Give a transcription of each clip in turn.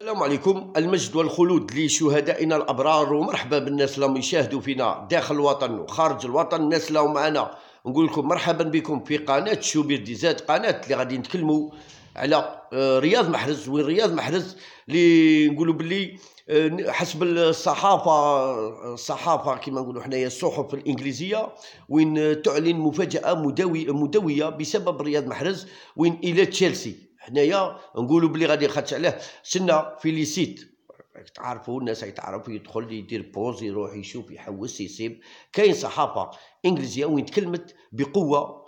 السلام عليكم المجد والخلود لشهدائنا الابرار ومرحبا بالناس اللي يشاهدوا فينا داخل الوطن وخارج الوطن الناس اللي معنا نقول لكم مرحبا بكم في قناه شوبير ديزات قناه اللي غادي نتكلموا على آه، رياض محرز وين رياض محرز اللي نقولوا باللي آه، حسب الصحافه آه، الصحافه كما نقولوا حنايا الصحف الانجليزيه وين تعلن مفاجاه مدويه بسبب رياض محرز وين الى تشيلسي حنايا نقولوا بلي غادي خاطش عليه سنة في لي سيت تعرفوا الناس يتعرفوا يدخل يدير بوز يروح يشوف يحوس يسيب كاين صحافه انجليزيه وين تكلمت بقوه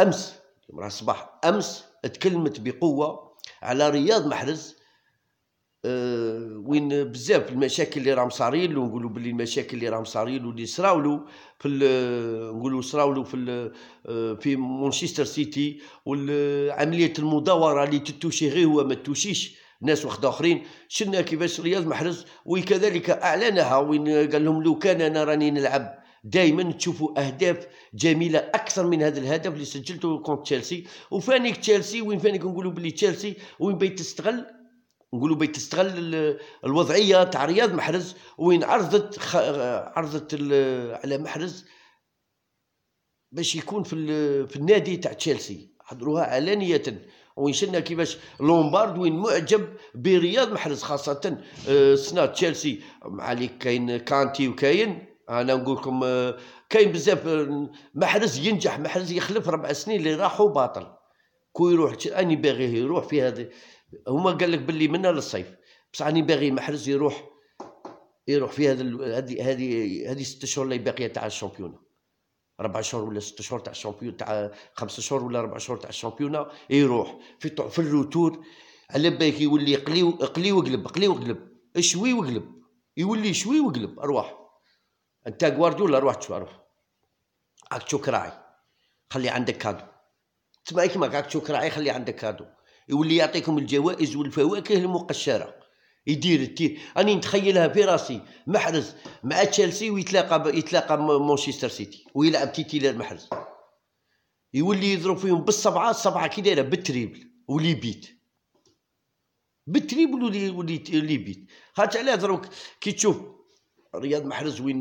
امس راه صباح امس تكلمت بقوه على رياض محرز آه، وين بزاف المشاكل اللي راهم صارين له نقولوا باللي المشاكل اللي راهم صارين له اللي صراو له في آه، نقولوا صراو له في آه، في مانشستر سيتي وعمليه المداوره اللي تتوشي غير هو ما تتوشيش ناس واحد اخرين شفنا كيفاش رياض محرز وكذلك اعلنها وين قال لهم لو كان انا راني نلعب دائما تشوفوا اهداف جميله اكثر من هذا الهدف اللي سجلته كونت تشيلسي وفانيك تشيلسي وين فانيك نقولوا بلي تشيلسي وين بيت تستغل نقولوا تستغل الوضعيه تاع رياض محرز وين عرضت خ... عرضت على محرز باش يكون في في النادي تاع تشيلسي حضروها علانيه وين شلنا كيفاش لومبارد وين معجب برياض محرز خاصه سنه آه، تشيلسي مع اللي كاين كانتي وكاين انا نقول لكم آه، كاين بزاف آه، محرز ينجح محرز يخلف ربع سنين اللي راحوا باطل كو يروح اني باغيه يروح في هذه هما قال لك باللي منا للصيف بصح راني باغي محرز يروح يروح في هذا هذه هذه هذه ست شهور اللي باقيه تاع الشامبيون ربع شهور ولا ست شهور تاع الشامبيون تاع خمس شهور ولا ربع شهور تاع الشامبيون يروح في في الروتور على بالك يولي قلي قلي وقلب قلي وقلب شوي وقلب يولي شوي وقلب ارواح انت غوارديولا ارواح تشوف روح اكتشوك تشوك راعي خلي عندك كادو تسمع كيما راك تشوك راعي خلي عندك كادو يولي يعطيكم الجوائز والفواكه المقشره يدير تي راني نتخيلها في راسي محرز مع تشيلسي ويتلاقى ب... يتلاقى مانشستر سيتي ويلعب تيتي محرز يولي يضرب فيهم بالسبعه الصبعه كي دايره بالتريبل ولي بيت بالتريبل ولي ولي ولي بيت هات علاه دروك كي تشوف رياض محرز وين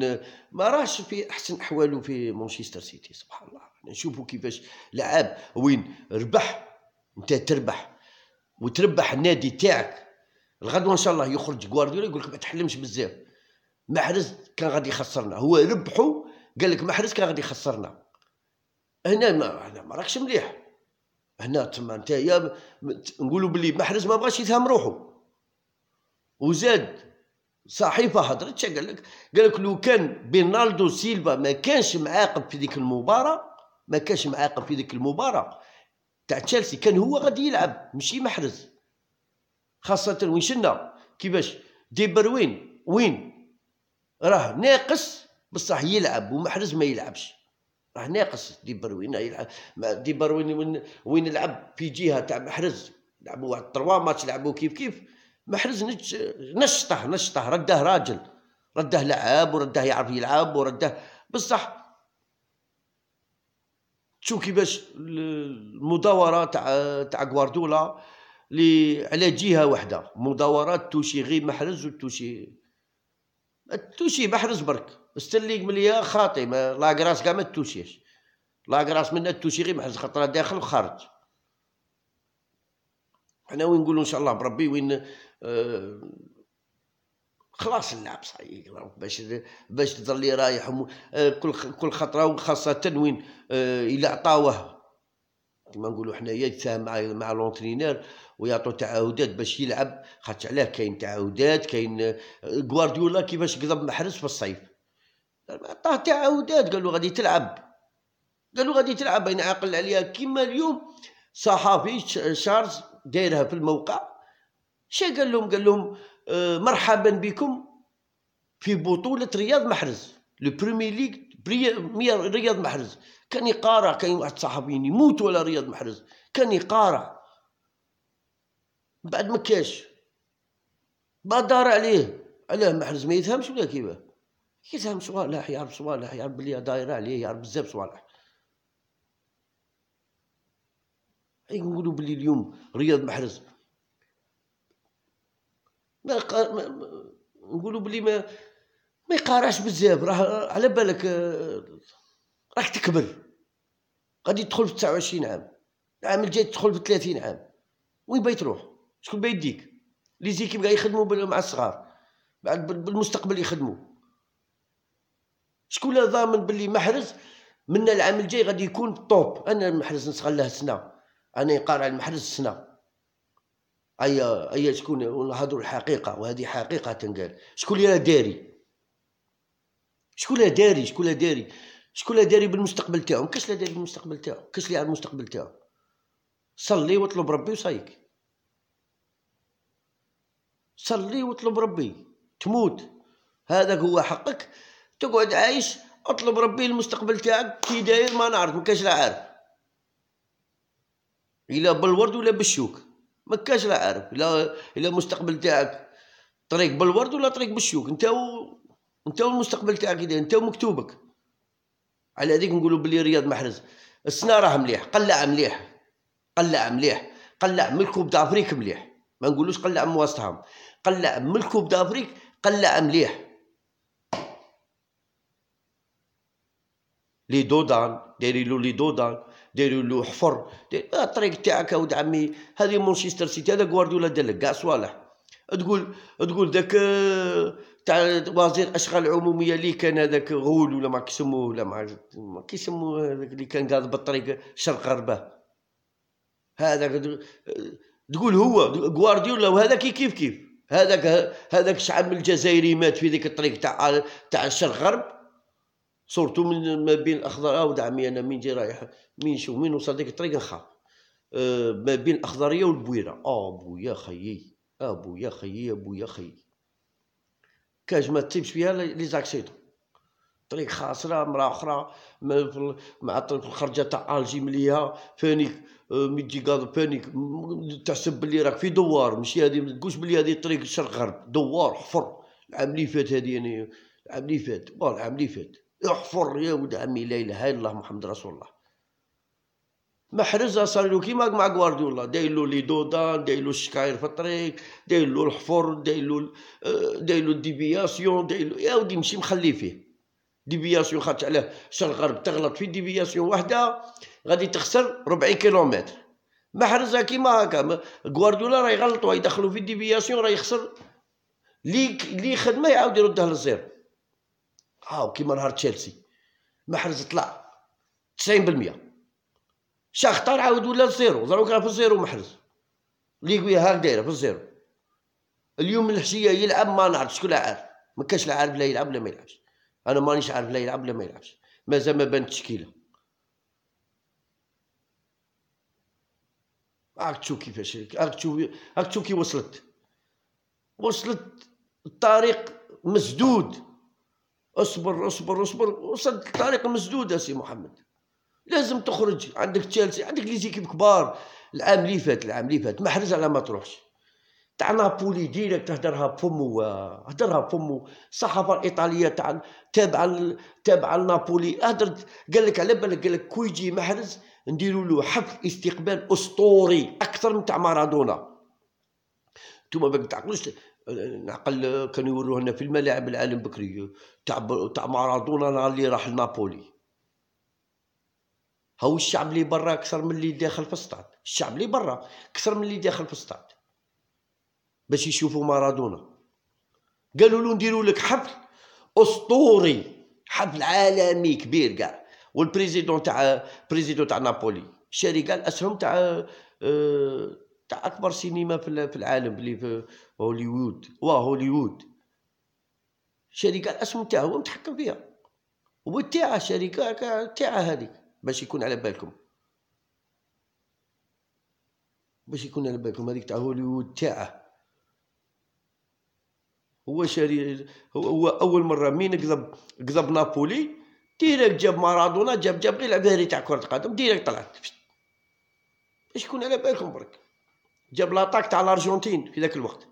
ما راهش في احسن احواله في مانشستر سيتي سبحان الله نشوفوا كيفاش لعاب وين ربح انت تربح وتربح النادي تاعك الغدوه ان شاء الله يخرج جوارديولا يقول لك ما تحلمش بزاف محرز كان غادي يخسرنا هو ربحو قال لك محرز كان غادي يخسرنا هنا ما هنا ما راكش مليح هنا تما نتايا نقولوا بلي محرز ما بغاش يتهم روحو وزاد صحيفه هضرت قال لك قال لك لو كان بينالدو سيلفا ما كانش معاقب في ديك المباراه ما كانش معاقب في ديك المباراه تاع تشيلسي كان هو غادي يلعب ماشي محرز خاصة وين شلنا كيفاش دي بروين وين راه ناقص بصح يلعب ومحرز ما يلعبش راه ناقص دي بروين يلعب دي بروين وين, وين يلعب في جهه تاع محرز لعبوا واحد تروا ماتش لعبوا كيف كيف محرز نشطه نشطه رده راجل رده لعاب ورده يعرف يلعب ورده بصح شوف كيفاش المداوره تاع تاع غواردولا لي على جهه واحده مداورات توشي غير محرز وتوشي توشي محرز برك ستيرلينغ مليا خاطي ما لاكراس كاع ما توشيش غراس من توشي غير محرز خطره داخل وخارج حنا وين نقولوا ان شاء الله بربي وين آه خلاص اللعب صحيح باش باش تظل لي رايح آه، كل كل خطره وخاصه وين آه، الا عطاوه كما نقولوا حنايا يتفاهم مع مع لونترينير ويعطوا تعهدات باش يلعب خاطر علاه كاين تعهدات كاين آه، غوارديولا كيفاش قضب محرز في الصيف عطاه تعهدات قالوا غادي تلعب قالوا غادي تلعب بين عاقل عليها كيما اليوم صحافي شارز دايرها في الموقع شا قال لهم قال لهم آه، مرحبا بكم في بطولة رياض محرز لو بريمي ليغ رياض محرز كان يقارع كان واحد صاحبي يموت ولا رياض محرز كان يقارع بعد ما كاش بدار عليه علاه محرز ما يفهمش ولا كيفاه يفهم صوالح يعرف صوالح يعرف بلي دايره عليه يعرف بزاف صوالح نقولوا بلي اليوم رياض محرز ما, قا... ما... نقولوا بلي ما ما يقراش بزاف راه على بالك آه، راك تكبر غادي تدخل في 29 عام العام الجاي تدخل في 30 عام وين بغيت تروح شكون باغي يديك لي زيكيب قاعد يخدموا مع الصغار بعد بالمستقبل يخدموا شكون ضامن باللي محرز من العام الجاي غادي يكون طوب انا المحرز نسخن له سنه انا يقارع المحرز سنه اي اي شكون نهضروا الحقيقه وهذه حقيقه تنقال شكون اللي داري شكون اللي داري شكون اللي داري شكون اللي داري بالمستقبل تاعهم كاش اللي داري بالمستقبل تاعو كاش اللي على المستقبل تاعو صلي واطلب ربي وصايك صلي واطلب ربي تموت هذاك هو حقك تقعد عايش اطلب ربي المستقبل تاعك كي داير ما نعرف ما كاش لا عارف الا بالورد ولا بالشوك ما كاش لا عارف الا الا المستقبل تاعك طريق بالورد ولا طريق بالشوك انت و... انت والمستقبل تاعك انت ومكتوبك على هذيك نقولوا بلي رياض محرز السنه راه مليح قلع مليح قلع مليح قلع من الكوب دافريك مليح ما نقولوش قلع من وسط قلع من الكوب دافريك قلع مليح لي دودان دايرين لي دودان دايروا له حفر آه، الطريق تاعك اود عمي هذه مانشستر سيتي هذا غوارديولا دلك كاع صوالح تقول تقول ذاك آه، تاع وزير الاشغال العموميه اللي كان هذاك غول ولا ما كيسموه ولا ما كيسموه هذاك اللي كان قاعد بالطريق شرق غربه هذاك آه، تقول هو غوارديولا وهذا كي كيف كيف هذاك هذاك شعب الجزائري مات في ذيك الطريق تاع تاع الشرق غرب صورتو من ما بين الاخضر او آه، دعمي انا من جي رايح من شو من وصل ديك الطريق نخاف آه، ما بين الاخضريه والبويره اه بويا خيي اه بويا خيي بويا خيي كاج ما تيبش فيها لي زاكسيدو طريق خاسرة مرا أخرى مع الخرجة تاع ألجي مليها فانيك مي تجي فانيك تحسب بلي راك في دوار ماشي هادي ما تقولش بلي هادي طريق شرق غرب دوار حفر العام اللي فات هادي يعني العام اللي فات العام اللي فات احفر يا ود عمي لا اله الا الله محمد رسول الله محرز صار له كيما مع غوارديولا داير له لي دودان داير له الشكاير في الطريق داير له الحفر داير له آه، داير له الديفياسيون داير له يا ودي مشي مخلي فيه ديفياسيون خاطش علاه شرق غرب تغلط في ديفياسيون وحده غادي تخسر ربعي كيلومتر محرز كيما هكا غوارديولا راه يغلطوا يدخلوا في ديفياسيون راه يخسر لي لي خدمه يعاود يردها للزيرو هاو آه، كيما نهار تشيلسي محرز طلع 90% شاختار عاود ولا زيرو دروك راه في الزيرو محرز ليغويا هاك دايره في الزيرو اليوم الحشيه يلعب ما نعرف شكون عارف ما كاش لا عارف لا يلعب لا ما يلعبش انا مانيش عارف لا يلعب لا ما يلعبش مازال ما بانت التشكيله راك تشوف كيفاش راك تشوف راك تشوف كي وصلت وصلت الطريق مسدود اصبر اصبر اصبر وصلت الطريق مسدوده سي محمد لازم تخرج عندك تشيلسي عندك لي زيكيب كبار العام اللي فات العام اللي فات محرز على ما تروحش تاع نابولي ديريكت تهدرها بفمو هدرها بفمو الصحافه الايطاليه تاع تابعه تابعه لنابولي هدر قال لك على بالك قال لك كويجي محرز نديروا له حفل استقبال اسطوري اكثر من تاع مارادونا انتوما ما تعقلوش نعقل كانوا يوروه لنا في الملاعب العالم بكري تاع تاع مارادونا نهار اللي راح لنابولي هاو الشعب اللي برا اكثر من اللي داخل في السطاد الشعب اللي برا اكثر من اللي داخل في السطاد باش يشوفوا مارادونا قالوا له نديروا لك حفل اسطوري حفل عالمي كبير كاع والبريزيدون تاع بريزيدون تاع نابولي شاري قال اسهم تاع أه تاع اكبر سينما في العالم اللي في هوليوود وا هوليوود شركه الاسهم تاعها هو متحكم فيها هو تاعه الشركه تاعه هذيك باش يكون على بالكم باش يكون على بالكم هذيك تاع هوليوود تاعه هو شاري هو, هو اول مره مين كذب كذب نابولي ديرك جاب مارادونا جاب جاب غير العباري تاع كره قدم ديرك طلعت باش يكون على بالكم برك جاب لاطاك تاع الارجنتين في ذاك الوقت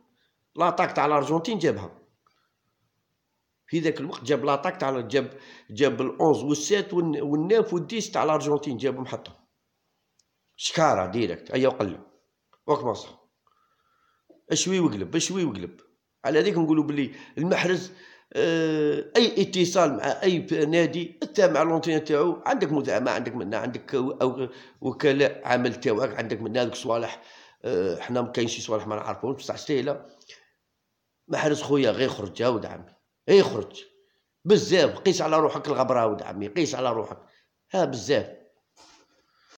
لاطاك تاع الارجنتين جابها في ذاك الوقت جاب لاطاك تاع جاب جاب ال11 وال7 والناف وال10 تاع الارجنتين جابهم حطهم شكاره ديريكت ايا وقلب وكمص اشوي وقلب اشوي وقلب على ذيك نقولوا بلي المحرز آه، اي اتصال مع اي نادي حتى مع لونتين تاعو عندك مدعمه عندك منا عندك وكلاء عمل تاعك عندك منا هذوك صوالح آه، حنا كاينش شي صوالح ما نعرفوش بصح سهله ما حرس خويا غير خرج يا ود عمي غير خرج بزاف قيس على روحك الغبره ود عمي قيس على روحك ها بزاف